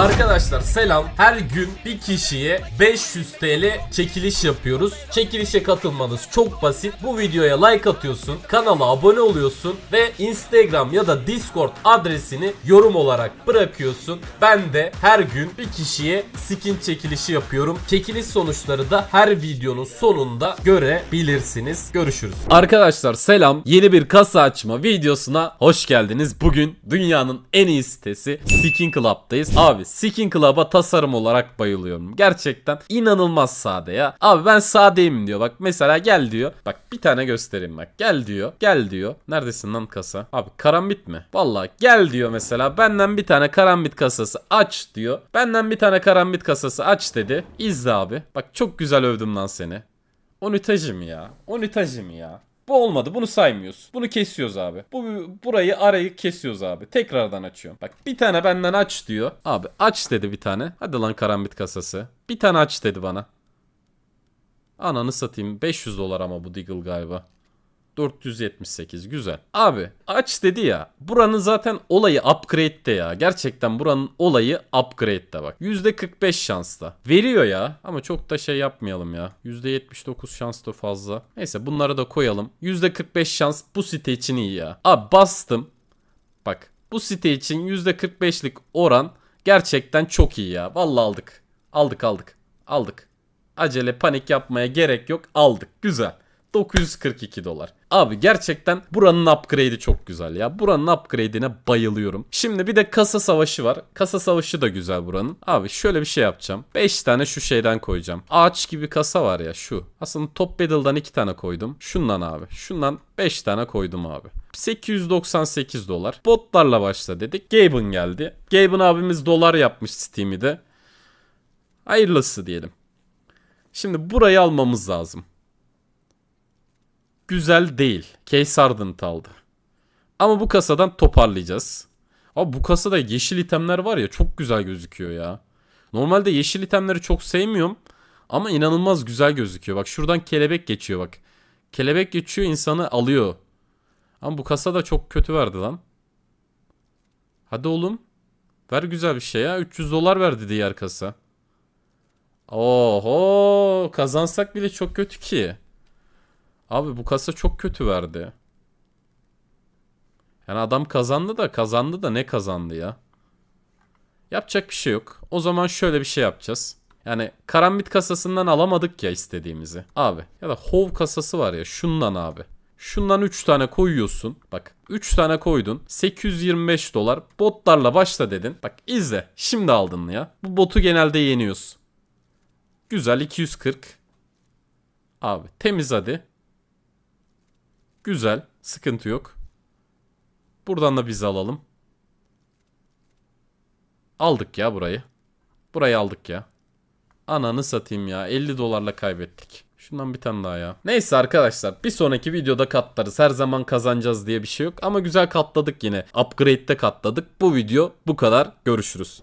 Arkadaşlar selam. Her gün bir kişiye 500 TL çekiliş yapıyoruz. Çekilişe katılmanız çok basit. Bu videoya like atıyorsun, kanala abone oluyorsun ve Instagram ya da Discord adresini yorum olarak bırakıyorsun. Ben de her gün bir kişiye skin çekilişi yapıyorum. Çekiliş sonuçları da her videonun sonunda görebilirsiniz. Görüşürüz. Arkadaşlar selam. Yeni bir kasa açma videosuna hoş geldiniz. Bugün dünyanın en iyi sitesi Skin Club'dayız. Abi Skin Club'a tasarım olarak bayılıyorum. Gerçekten inanılmaz sade ya. Abi ben sadeyim diyor. Bak mesela gel diyor. Bak bir tane göstereyim bak. Gel diyor. Gel diyor. Neredesin lan kasa? Abi karambit mi? Valla gel diyor mesela. Benden bir tane karambit kasası aç diyor. Benden bir tane karambit kasası aç dedi. İzle abi. Bak çok güzel övdüm lan seni. Onitajim ya. Onitajim ya. Bu olmadı. Bunu saymıyoruz. Bunu kesiyoruz abi. Bu burayı arayı kesiyoruz abi. Tekrardan açıyorum. Bak bir tane benden aç diyor. Abi aç dedi bir tane. Hadi lan karambit kasası. Bir tane aç dedi bana. Ananı satayım. 500 dolar ama bu Deagle galiba. 478 güzel. Abi aç dedi ya. Buranın zaten olayı upgrade'de ya. Gerçekten buranın olayı upgrade'de bak. %45 şansla. Veriyor ya ama çok da şey yapmayalım ya. %79 şans da fazla. Neyse bunları da koyalım. %45 şans bu site için iyi ya. Abi bastım. Bak bu site için %45'lik oran gerçekten çok iyi ya. Vallahi aldık. Aldık aldık. Aldık. Acele panik yapmaya gerek yok. Aldık. Güzel. 942 dolar. Abi gerçekten buranın upgrade'i çok güzel ya. Buranın upgrade'ine bayılıyorum. Şimdi bir de kasa savaşı var. Kasa savaşı da güzel buranın. Abi şöyle bir şey yapacağım. 5 tane şu şeyden koyacağım. Ağaç gibi kasa var ya şu. Aslında top battle'dan 2 tane koydum. Şundan abi. Şundan 5 tane koydum abi. 898 dolar. Botlarla başla dedik. Gaben geldi. Gaben abimiz dolar yapmış Steam'i de. Hayırlısı diyelim. Şimdi burayı almamız lazım güzel değil. Case Ardent aldı. Ama bu kasadan toparlayacağız. Abi bu kasada yeşil itemler var ya çok güzel gözüküyor ya. Normalde yeşil itemleri çok sevmiyorum. Ama inanılmaz güzel gözüküyor. Bak şuradan kelebek geçiyor bak. Kelebek geçiyor insanı alıyor. Ama bu kasa da çok kötü verdi lan. Hadi oğlum. Ver güzel bir şey ya. 300 dolar verdi diğer kasa. Oho kazansak bile çok kötü ki. Abi bu kasa çok kötü verdi. Yani adam kazandı da kazandı da ne kazandı ya? Yapacak bir şey yok. O zaman şöyle bir şey yapacağız. Yani karambit kasasından alamadık ya istediğimizi. Abi ya da hov kasası var ya şundan abi. Şundan 3 tane koyuyorsun. Bak 3 tane koydun. 825 dolar. Botlarla başla dedin. Bak izle. Şimdi aldın ya. Bu botu genelde yeniyorsun. Güzel 240. Abi temiz hadi. Güzel. Sıkıntı yok. Buradan da bizi alalım. Aldık ya burayı. Burayı aldık ya. Ananı satayım ya. 50 dolarla kaybettik. Şundan bir tane daha ya. Neyse arkadaşlar bir sonraki videoda katlarız. Her zaman kazanacağız diye bir şey yok. Ama güzel katladık yine. Upgrade'de katladık. Bu video bu kadar. Görüşürüz.